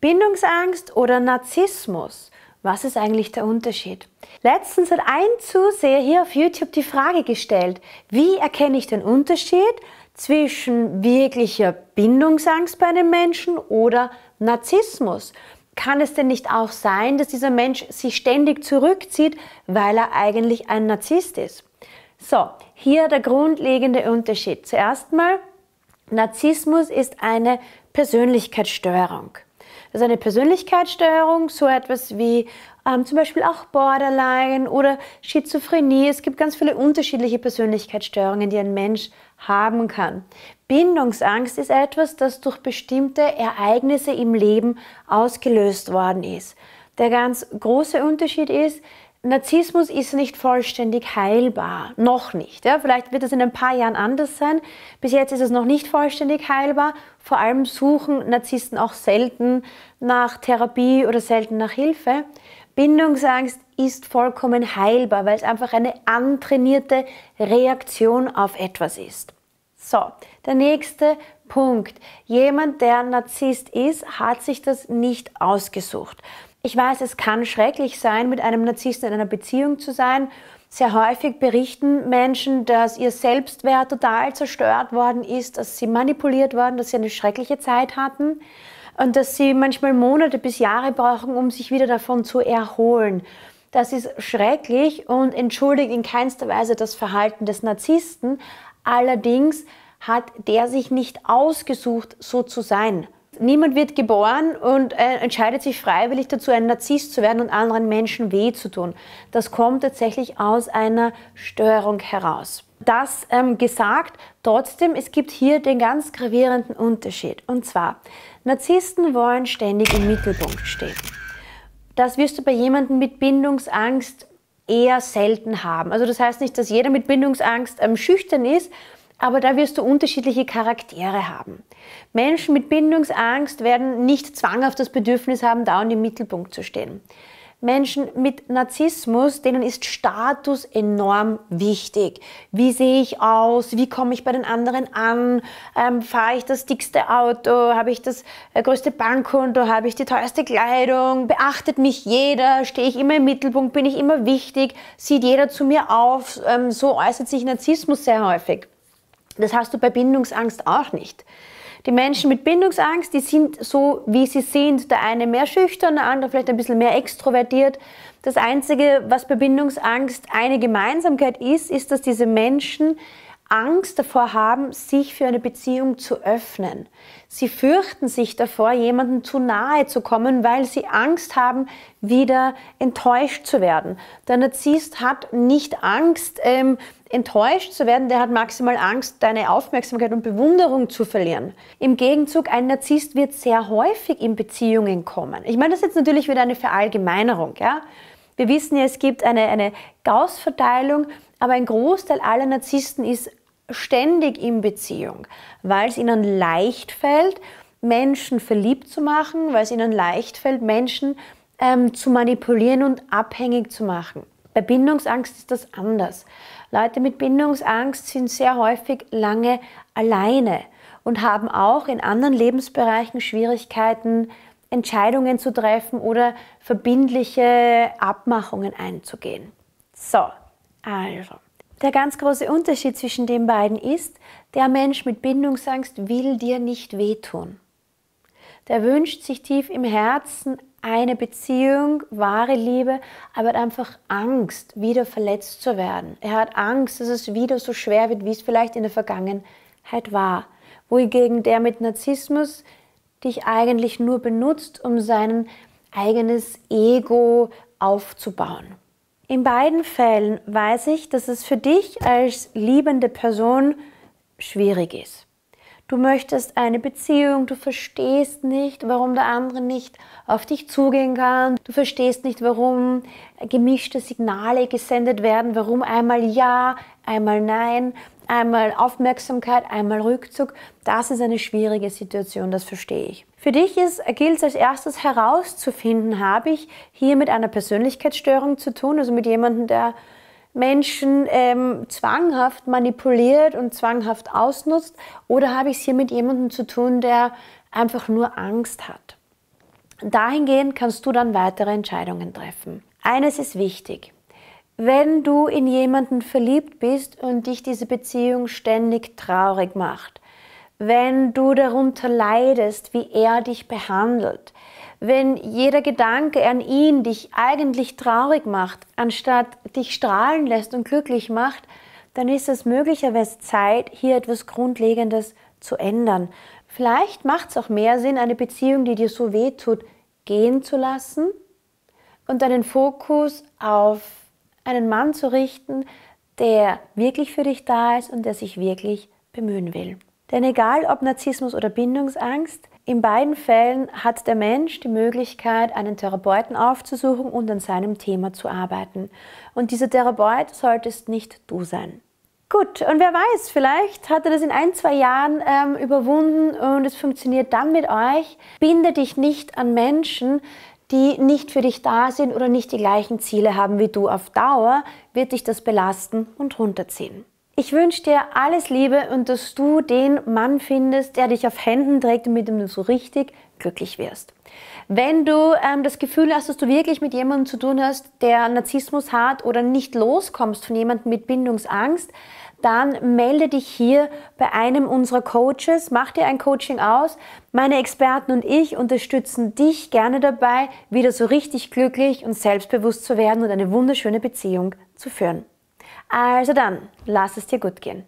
Bindungsangst oder Narzissmus? Was ist eigentlich der Unterschied? Letztens hat ein Zuseher hier auf YouTube die Frage gestellt, wie erkenne ich den Unterschied zwischen wirklicher Bindungsangst bei einem Menschen oder Narzissmus? Kann es denn nicht auch sein, dass dieser Mensch sich ständig zurückzieht, weil er eigentlich ein Narzisst ist? So, hier der grundlegende Unterschied. Zuerst mal, Narzissmus ist eine Persönlichkeitsstörung. Das ist eine Persönlichkeitsstörung, so etwas wie ähm, zum Beispiel auch Borderline oder Schizophrenie. Es gibt ganz viele unterschiedliche Persönlichkeitsstörungen, die ein Mensch haben kann. Bindungsangst ist etwas, das durch bestimmte Ereignisse im Leben ausgelöst worden ist. Der ganz große Unterschied ist, Narzissmus ist nicht vollständig heilbar, noch nicht. Ja? Vielleicht wird es in ein paar Jahren anders sein. Bis jetzt ist es noch nicht vollständig heilbar. Vor allem suchen Narzissten auch selten nach Therapie oder selten nach Hilfe. Bindungsangst ist vollkommen heilbar, weil es einfach eine antrainierte Reaktion auf etwas ist. So, der nächste Punkt. Jemand, der Narzisst ist, hat sich das nicht ausgesucht. Ich weiß, es kann schrecklich sein, mit einem Narzissten in einer Beziehung zu sein. Sehr häufig berichten Menschen, dass ihr Selbstwert total zerstört worden ist, dass sie manipuliert worden, dass sie eine schreckliche Zeit hatten und dass sie manchmal Monate bis Jahre brauchen, um sich wieder davon zu erholen. Das ist schrecklich und entschuldigt in keinster Weise das Verhalten des Narzissten. Allerdings hat der sich nicht ausgesucht, so zu sein niemand wird geboren und äh, entscheidet sich freiwillig dazu, ein Narzisst zu werden und anderen Menschen weh zu tun. Das kommt tatsächlich aus einer Störung heraus. Das ähm, gesagt, trotzdem, es gibt hier den ganz gravierenden Unterschied. Und zwar, Narzissten wollen ständig im Mittelpunkt stehen. Das wirst du bei jemandem mit Bindungsangst eher selten haben. Also das heißt nicht, dass jeder mit Bindungsangst ähm, schüchtern ist, aber da wirst du unterschiedliche Charaktere haben. Menschen mit Bindungsangst werden nicht zwanghaft das Bedürfnis haben, da und im Mittelpunkt zu stehen. Menschen mit Narzissmus, denen ist Status enorm wichtig. Wie sehe ich aus? Wie komme ich bei den anderen an? Ähm, fahre ich das dickste Auto? Habe ich das äh, größte Bankkonto? Habe ich die teuerste Kleidung? Beachtet mich jeder? Stehe ich immer im Mittelpunkt? Bin ich immer wichtig? Sieht jeder zu mir auf? Ähm, so äußert sich Narzissmus sehr häufig. Das hast du bei Bindungsangst auch nicht. Die Menschen mit Bindungsangst, die sind so, wie sie sind. Der eine mehr schüchtern, der andere vielleicht ein bisschen mehr extrovertiert. Das Einzige, was bei Bindungsangst eine Gemeinsamkeit ist, ist, dass diese Menschen Angst davor haben, sich für eine Beziehung zu öffnen. Sie fürchten sich davor, jemandem zu nahe zu kommen, weil sie Angst haben, wieder enttäuscht zu werden. Der Narzisst hat nicht Angst, ähm, enttäuscht zu werden, der hat maximal Angst, deine Aufmerksamkeit und Bewunderung zu verlieren. Im Gegenzug, ein Narzisst wird sehr häufig in Beziehungen kommen. Ich meine, das ist jetzt natürlich wieder eine Verallgemeinerung. Ja? Wir wissen ja, es gibt eine, eine Gauss-Verteilung, aber ein Großteil aller Narzissten ist ständig in Beziehung, weil es ihnen leicht fällt, Menschen verliebt zu machen, weil es ihnen leicht fällt, Menschen ähm, zu manipulieren und abhängig zu machen. Bei Bindungsangst ist das anders. Leute mit Bindungsangst sind sehr häufig lange alleine und haben auch in anderen Lebensbereichen Schwierigkeiten, Entscheidungen zu treffen oder verbindliche Abmachungen einzugehen. So, also. Der ganz große Unterschied zwischen den beiden ist, der Mensch mit Bindungsangst will dir nicht wehtun. Der wünscht sich tief im Herzen eine Beziehung, wahre Liebe, aber hat einfach Angst, wieder verletzt zu werden. Er hat Angst, dass es wieder so schwer wird, wie es vielleicht in der Vergangenheit war. Wohingegen der mit Narzissmus dich eigentlich nur benutzt, um sein eigenes Ego aufzubauen. In beiden Fällen weiß ich, dass es für dich als liebende Person schwierig ist. Du möchtest eine Beziehung, du verstehst nicht, warum der andere nicht auf dich zugehen kann, du verstehst nicht, warum gemischte Signale gesendet werden, warum einmal ja, einmal nein, einmal Aufmerksamkeit, einmal Rückzug. Das ist eine schwierige Situation, das verstehe ich. Für dich gilt es als erstes herauszufinden, habe ich hier mit einer Persönlichkeitsstörung zu tun, also mit jemandem, der Menschen ähm, zwanghaft manipuliert und zwanghaft ausnutzt, oder habe ich es hier mit jemandem zu tun, der einfach nur Angst hat. Dahingehend kannst du dann weitere Entscheidungen treffen. Eines ist wichtig. Wenn du in jemanden verliebt bist und dich diese Beziehung ständig traurig macht, wenn du darunter leidest, wie er dich behandelt, wenn jeder Gedanke an ihn dich eigentlich traurig macht, anstatt dich strahlen lässt und glücklich macht, dann ist es möglicherweise Zeit, hier etwas Grundlegendes zu ändern. Vielleicht macht es auch mehr Sinn, eine Beziehung, die dir so weh tut, gehen zu lassen und deinen Fokus auf einen Mann zu richten, der wirklich für dich da ist und der sich wirklich bemühen will. Denn egal ob Narzissmus oder Bindungsangst, in beiden Fällen hat der Mensch die Möglichkeit, einen Therapeuten aufzusuchen und an seinem Thema zu arbeiten. Und dieser Therapeut solltest nicht du sein. Gut, und wer weiß, vielleicht hat er das in ein, zwei Jahren ähm, überwunden und es funktioniert dann mit euch. Binde dich nicht an Menschen, die nicht für dich da sind oder nicht die gleichen Ziele haben wie du auf Dauer, wird dich das belasten und runterziehen. Ich wünsche dir alles Liebe und dass du den Mann findest, der dich auf Händen trägt und mit dem du so richtig glücklich wirst. Wenn du ähm, das Gefühl hast, dass du wirklich mit jemandem zu tun hast, der Narzissmus hat oder nicht loskommst von jemandem mit Bindungsangst, dann melde dich hier bei einem unserer Coaches, mach dir ein Coaching aus. Meine Experten und ich unterstützen dich gerne dabei, wieder so richtig glücklich und selbstbewusst zu werden und eine wunderschöne Beziehung zu führen. Also dann, lass es dir gut gehen.